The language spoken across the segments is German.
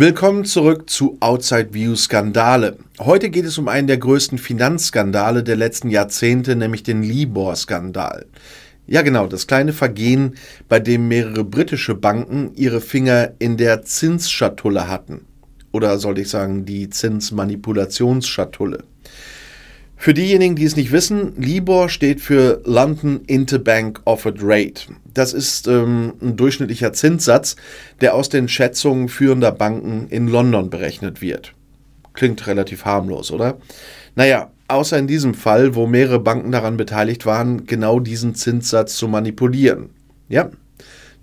Willkommen zurück zu Outside View Skandale. Heute geht es um einen der größten Finanzskandale der letzten Jahrzehnte, nämlich den Libor-Skandal. Ja genau, das kleine Vergehen, bei dem mehrere britische Banken ihre Finger in der Zinsschatulle hatten. Oder sollte ich sagen, die Zinsmanipulationsschatulle. Für diejenigen, die es nicht wissen, LIBOR steht für London Interbank Offered Rate. Das ist ähm, ein durchschnittlicher Zinssatz, der aus den Schätzungen führender Banken in London berechnet wird. Klingt relativ harmlos, oder? Naja, außer in diesem Fall, wo mehrere Banken daran beteiligt waren, genau diesen Zinssatz zu manipulieren. Ja,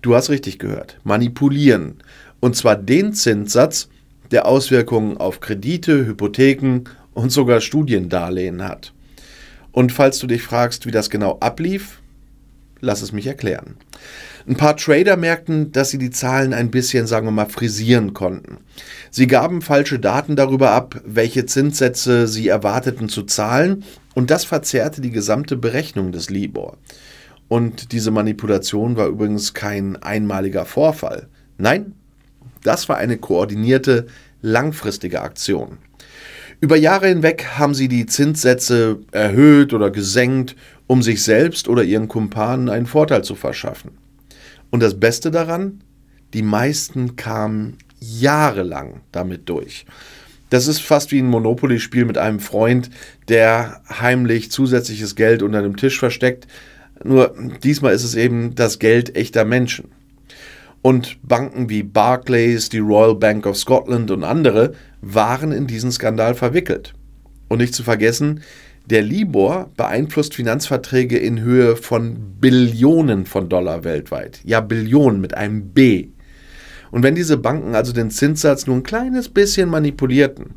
du hast richtig gehört. Manipulieren. Und zwar den Zinssatz, der Auswirkungen auf Kredite, Hypotheken und sogar Studiendarlehen hat. Und falls du dich fragst, wie das genau ablief, lass es mich erklären. Ein paar Trader merkten, dass sie die Zahlen ein bisschen, sagen wir mal, frisieren konnten. Sie gaben falsche Daten darüber ab, welche Zinssätze sie erwarteten zu zahlen, und das verzerrte die gesamte Berechnung des Libor. Und diese Manipulation war übrigens kein einmaliger Vorfall. Nein, das war eine koordinierte, langfristige Aktion. Über Jahre hinweg haben sie die Zinssätze erhöht oder gesenkt, um sich selbst oder ihren Kumpanen einen Vorteil zu verschaffen. Und das Beste daran, die meisten kamen jahrelang damit durch. Das ist fast wie ein Monopoly-Spiel mit einem Freund, der heimlich zusätzliches Geld unter einem Tisch versteckt. Nur diesmal ist es eben das Geld echter Menschen und Banken wie Barclays, die Royal Bank of Scotland und andere waren in diesen Skandal verwickelt. Und nicht zu vergessen, der Libor beeinflusst Finanzverträge in Höhe von Billionen von Dollar weltweit. Ja, Billionen mit einem B. Und wenn diese Banken also den Zinssatz nur ein kleines bisschen manipulierten,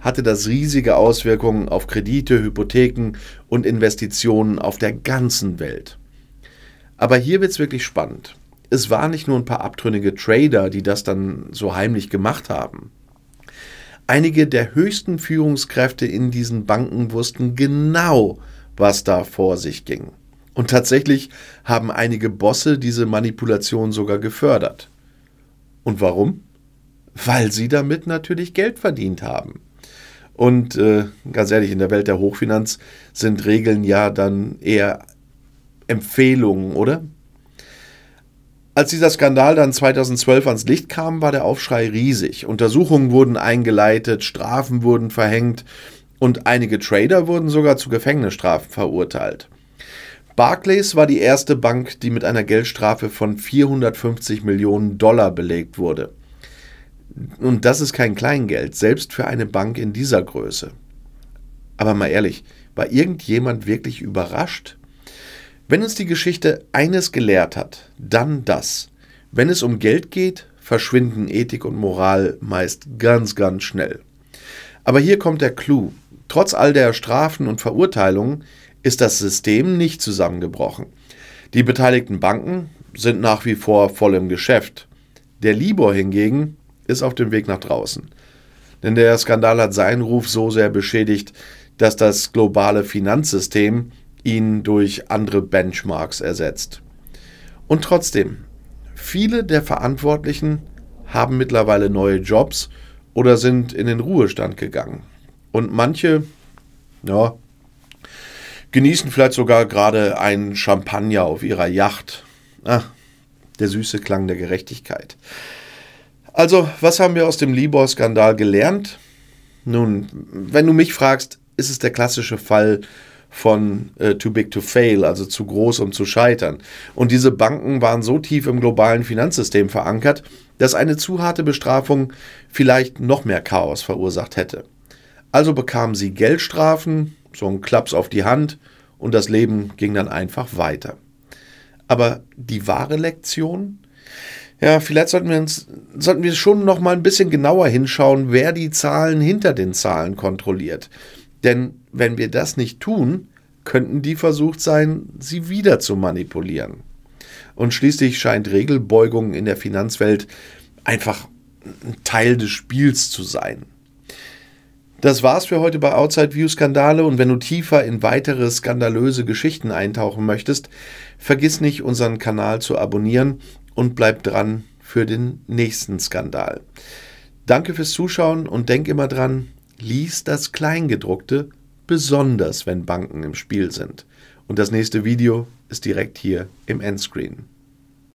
hatte das riesige Auswirkungen auf Kredite, Hypotheken und Investitionen auf der ganzen Welt. Aber hier wird es wirklich spannend es waren nicht nur ein paar abtrünnige Trader, die das dann so heimlich gemacht haben. Einige der höchsten Führungskräfte in diesen Banken wussten genau, was da vor sich ging. Und tatsächlich haben einige Bosse diese Manipulation sogar gefördert. Und warum? Weil sie damit natürlich Geld verdient haben. Und äh, ganz ehrlich, in der Welt der Hochfinanz sind Regeln ja dann eher Empfehlungen, oder? Als dieser Skandal dann 2012 ans Licht kam, war der Aufschrei riesig. Untersuchungen wurden eingeleitet, Strafen wurden verhängt und einige Trader wurden sogar zu Gefängnisstrafen verurteilt. Barclays war die erste Bank, die mit einer Geldstrafe von 450 Millionen Dollar belegt wurde. Und das ist kein Kleingeld, selbst für eine Bank in dieser Größe. Aber mal ehrlich, war irgendjemand wirklich überrascht? Wenn uns die Geschichte eines gelehrt hat, dann das. Wenn es um Geld geht, verschwinden Ethik und Moral meist ganz, ganz schnell. Aber hier kommt der Clou. Trotz all der Strafen und Verurteilungen ist das System nicht zusammengebrochen. Die beteiligten Banken sind nach wie vor voll im Geschäft. Der Libor hingegen ist auf dem Weg nach draußen. Denn der Skandal hat seinen Ruf so sehr beschädigt, dass das globale Finanzsystem ihn durch andere Benchmarks ersetzt. Und trotzdem, viele der Verantwortlichen haben mittlerweile neue Jobs oder sind in den Ruhestand gegangen. Und manche, ja, genießen vielleicht sogar gerade einen Champagner auf ihrer Yacht. Ah, der süße Klang der Gerechtigkeit. Also, was haben wir aus dem Libor-Skandal gelernt? Nun, wenn du mich fragst, ist es der klassische Fall von äh, Too Big to Fail, also zu groß, um zu scheitern. Und diese Banken waren so tief im globalen Finanzsystem verankert, dass eine zu harte Bestrafung vielleicht noch mehr Chaos verursacht hätte. Also bekamen sie Geldstrafen, so ein Klaps auf die Hand und das Leben ging dann einfach weiter. Aber die wahre Lektion? Ja, vielleicht sollten wir uns sollten wir schon noch mal ein bisschen genauer hinschauen, wer die Zahlen hinter den Zahlen kontrolliert. Denn wenn wir das nicht tun, könnten die versucht sein, sie wieder zu manipulieren. Und schließlich scheint Regelbeugung in der Finanzwelt einfach ein Teil des Spiels zu sein. Das war's für heute bei Outside View Skandale und wenn du tiefer in weitere skandalöse Geschichten eintauchen möchtest, vergiss nicht unseren Kanal zu abonnieren und bleib dran für den nächsten Skandal. Danke fürs Zuschauen und denk immer dran, lies das Kleingedruckte, besonders wenn Banken im Spiel sind. Und das nächste Video ist direkt hier im Endscreen.